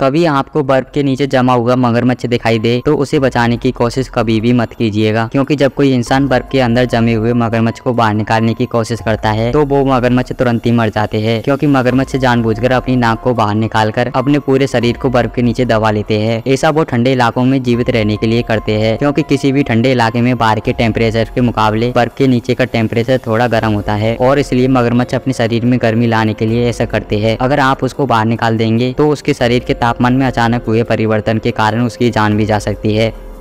कभी आपको बर्फ के नीचे जमा हुआ मगरमच्छ दिखाई दे तो उसे बचाने की कोशिश कभी भी मत कीजिएगा क्योंकि जब कोई इंसान बर्फ के अंदर जमे हुए मगरमच्छ को बाहर निकालने की कोशिश करता है तो वो मगरमच्छ तुरंत ही मर जाते हैं क्योंकि मगरमच्छ जानबूझकर अपनी नाक को बाहर निकाल कर अपने पूरे शरीर को बर्फ के नीचे दबा लेते हैं ऐसा वो ठंडे इलाकों में जीवित रहने के लिए करते हैं क्योंकि किसी भी ठंडे इलाके में बाहर के टेम्परेचर के मुकाबले बर्फ के नीचे का टेम्परेचर थोड़ा गर्म होता है और इसलिए मगरमच्छ अपने शरीर में गर्मी लाने के लिए ऐसा करते हैं अगर आप उसको बाहर निकाल देंगे तो उसके शरीर के तापमान में अचानक हुए परिवर्तन के कारण उसकी जान भी जा सकती है